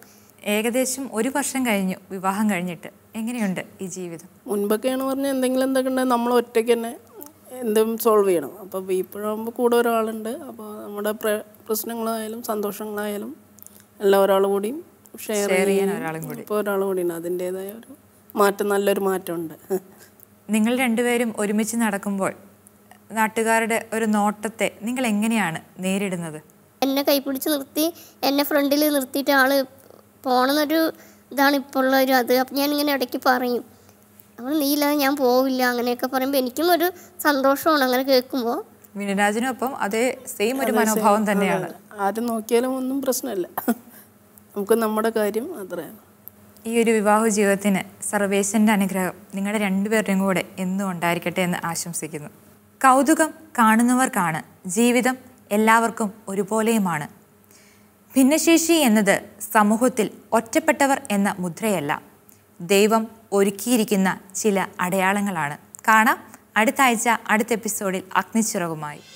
A: ഏകദേശം ഒരു വർഷം കഴിഞ്ഞു വിവാഹം
C: കഴിഞ്ഞിട്ട് എങ്ങനെയുണ്ട് ഈ ജീവിതം മുൻപൊക്കെയാണ് പറഞ്ഞാൽ എന്തെങ്കിലും എന്തൊക്കെ ഉണ്ടെങ്കിൽ നമ്മൾ ഒറ്റയ്ക്ക് തന്നെ എന്തും സോൾവ് ചെയ്യണം അപ്പോൾ ഇപ്പോഴാകുമ്പോൾ കൂടെ ഒരാളുണ്ട് അപ്പോൾ നമ്മുടെ പ്രശ്നങ്ങളായാലും സന്തോഷങ്ങളായാലും എല്ലാം ഒരാൾ കൂടിയും ഷെയർ ചെയ്യാൻ ഒരാളും കൂടി ഇപ്പോൾ ഒരാൾ കൂടിയാണ് അതിൻ്റേതായ ഒരു
A: മാറ്റം നല്ലൊരു മാറ്റമുണ്ട് നിങ്ങൾ രണ്ടുപേരും ഒരുമിച്ച് നടക്കുമ്പോൾ നാട്ടുകാരുടെ ഒരു നോട്ടത്തെ നിങ്ങൾ എങ്ങനെയാണ് നേരിടുന്നത്
D: എന്നെ കൈപിടിച്ച് നിർത്തി എന്നെ ഫ്രണ്ടിൽ നിർത്തിയിട്ട് ആള് പോണെന്നൊരു ഇതാണ് ഇപ്പോൾ ഉള്ള ഒരു അത് അപ്പം ഞാൻ ഇങ്ങനെ ഇടയ്ക്ക് പറയും അപ്പോൾ നീല ഞാൻ പോവില്ല അങ്ങനെയൊക്കെ പറയുമ്പോൾ എനിക്കും ഒരു
C: സന്തോഷമാണ് അങ്ങനെ കേൾക്കുമ്പോൾ മിനരാജിനൊപ്പം അതേ സെയിം ഒരു മനോഭാവം തന്നെയാണ് ആര് നോക്കിയാലും ഒന്നും പ്രശ്നമില്ല നമുക്ക് നമ്മുടെ കാര്യം അത്രയാണ് ഈ ഒരു വിവാഹ
A: ജീവിതത്തിന് സർവേശൻ്റെ അനുഗ്രഹം നിങ്ങളുടെ രണ്ടുപേരുടെയും കൂടെ എന്നും ഉണ്ടായിരിക്കട്ടെ എന്ന് ആശംസിക്കുന്നു കൗതുകം കാണുന്നവർക്കാണ് ജീവിതം എല്ലാവർക്കും ഒരുപോലെയുമാണ് ഭിന്നശേഷി എന്നത് സമൂഹത്തിൽ ഒറ്റപ്പെട്ടവർ എന്ന മുദ്രയല്ല ദൈവം ഒരുക്കിയിരിക്കുന്ന ചില അടയാളങ്ങളാണ് കാണാം അടുത്ത ആഴ്ച അടുത്ത എപ്പിസോഡിൽ അഗ്നിച്ചിറകുമായി